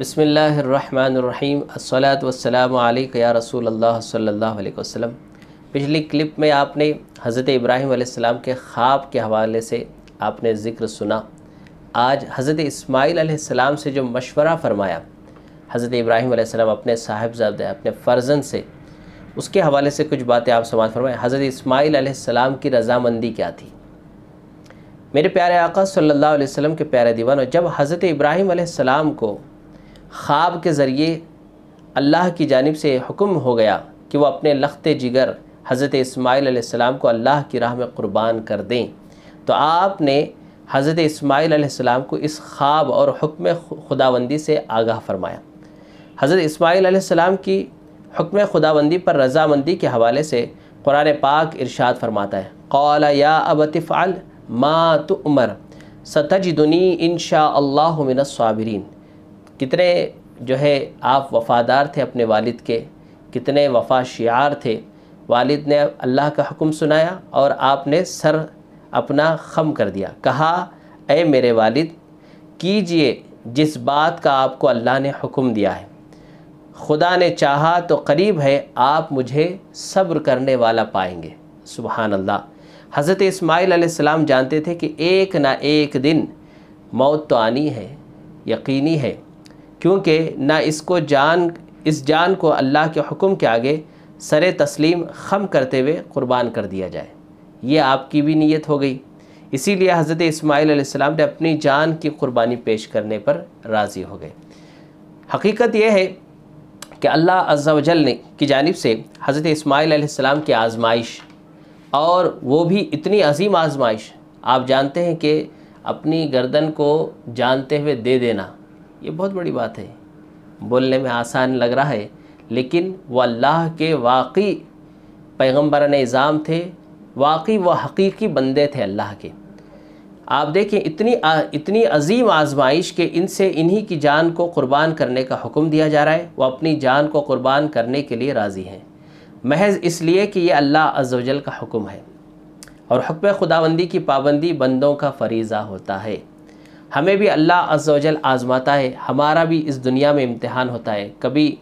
بسم اللہ الرحمن الرحیم والسلام السلاۃ یا رسول اللہ صلی اللہ علیہ وسلم پچھلی کلپ میں آپ نے حضرت ابراہیم علیہ السلام کے خواب کے حوالے سے آپ نے ذکر سنا آج حضرت اسماعیل علیہ السلام سے جو مشورہ فرمایا حضرت ابراہیم علیہ السلام اپنے صاحبزاد اپنے فرزن سے اس کے حوالے سے کچھ باتیں آپ سمات فرمائیں حضرت اسماعیل علیہ السلام کی رضامندی کیا تھی میرے پیارے آقا صلی اللہ علیہ وسلم کے پیارے دیوانوں جب حضرت ابراہیم علیہ السلام کو خواب کے ذریعے اللہ کی جانب سے حکم ہو گیا کہ وہ اپنے لخت جگر حضرت اسماعیل علیہ السلام کو اللہ کی راہ میں قربان کر دیں تو آپ نے حضرت اسماعیل علیہ السلام کو اس خواب اور حکم خداوندی سے آگاہ فرمایا حضرت اسماعیل علیہ السلام کی حکم خداوندی پر پر رضامندی کے حوالے سے قرآن پاک ارشاد فرماتا ہے يَا یا فَعَلْ مَا عمر سَتَجِدُنِي إِنشَاءَ اللَّهُ مِنَ الصَّابِرِينَ کتنے جو ہے آپ وفادار تھے اپنے والد کے کتنے وفا شعار تھے والد نے اللہ کا حکم سنایا اور آپ نے سر اپنا خم کر دیا کہا اے میرے والد کیجئے جس بات کا آپ کو اللہ نے حکم دیا ہے خدا نے چاہا تو قریب ہے آپ مجھے صبر کرنے والا پائیں گے سبحان اللہ حضرت اسماعیل علیہ السلام جانتے تھے کہ ایک نہ ایک دن موت تو آنی ہے یقینی ہے کیونکہ نہ اس کو جان اس جان کو اللہ کے حکم کے آگے سر تسلیم خم کرتے ہوئے قربان کر دیا جائے یہ آپ کی بھی نیت ہو گئی اسی لیے حضرت اسماعیل علیہ السلام نے اپنی جان کی قربانی پیش کرنے پر راضی ہو گئے حقیقت یہ ہے کہ اللہ عز و جل نے کی جانب سے حضرت اسماعیل علیہ السلام کی آزمائش اور وہ بھی اتنی عظیم آزمائش آپ جانتے ہیں کہ اپنی گردن کو جانتے ہوئے دے دینا یہ بہت بڑی بات ہے بولنے میں آسان لگ رہا ہے لیکن وہ اللہ کے واقعی پیغمبر نظام تھے واقعی وہ حقیقی بندے تھے اللہ کے آپ دیکھیں اتنی اتنی عظیم آزمائش کہ ان سے انہی کی جان کو قربان کرنے کا حکم دیا جا رہا ہے وہ اپنی جان کو قربان کرنے کے لیے راضی ہیں محض اس لیے کہ یہ اللہ جل کا حکم ہے اور حکم خداوندی کی پابندی بندوں کا فریضہ ہوتا ہے ہمیں بھی اللہ عز و جل آزماتا ہے ہمارا بھی اس دنیا میں امتحان ہوتا ہے کبھی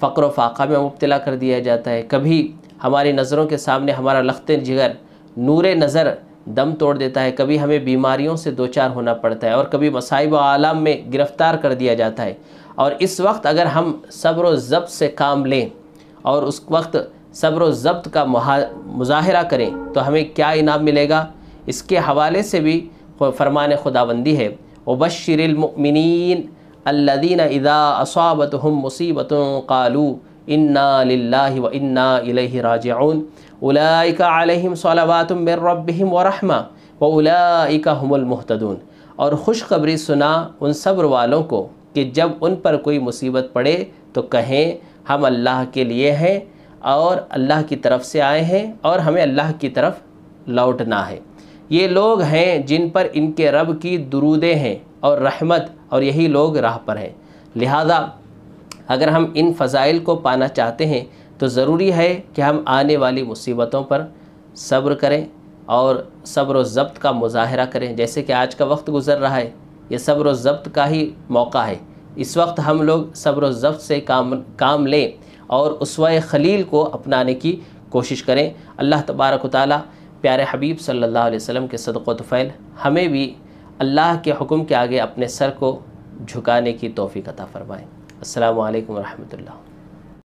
فقر و فاقہ میں مبتلا کر دیا جاتا ہے کبھی ہماری نظروں کے سامنے ہمارا لخت جگر نور نظر دم توڑ دیتا ہے کبھی ہمیں بیماریوں سے دوچار ہونا پڑتا ہے اور کبھی مصائب و عالم میں گرفتار کر دیا جاتا ہے اور اس وقت اگر ہم صبر و ضبط سے کام لیں اور اس وقت صبر و ضبط کا مظاہرہ کریں تو ہمیں کیا انعام ملے گا اس کے حوالے سے بھی فرمان خداوندی ہے وبشر المؤمنین الذین اذا اصابتهم مصیبت مصیبتوں انا للہ و انا الیہ راجعون ال علیہم صلوات من مربحم ورحمہ و اولا هم المحتدون اور خوشخبری سنا ان صبر والوں کو کہ جب ان پر کوئی مصیبت پڑے تو کہیں ہم اللہ کے لیے ہیں اور اللہ کی طرف سے آئے ہیں اور ہمیں اللہ کی طرف لوٹنا ہے یہ لوگ ہیں جن پر ان کے رب کی درودے ہیں اور رحمت اور یہی لوگ راہ پر ہیں لہذا اگر ہم ان فضائل کو پانا چاہتے ہیں تو ضروری ہے کہ ہم آنے والی مصیبتوں پر صبر کریں اور صبر و ضبط کا مظاہرہ کریں جیسے کہ آج کا وقت گزر رہا ہے یہ صبر و ضبط کا ہی موقع ہے اس وقت ہم لوگ صبر و ضبط سے کام کام لیں اور اسوہ خلیل کو اپنانے کی کوشش کریں اللہ تبارک و تعالیٰ پیارے حبیب صلی اللہ علیہ وسلم کے صدق و تفیل ہمیں بھی اللہ کے حکم کے آگے اپنے سر کو جھکانے کی توفیق عطا فرمائیں السلام علیکم ورحمت اللہ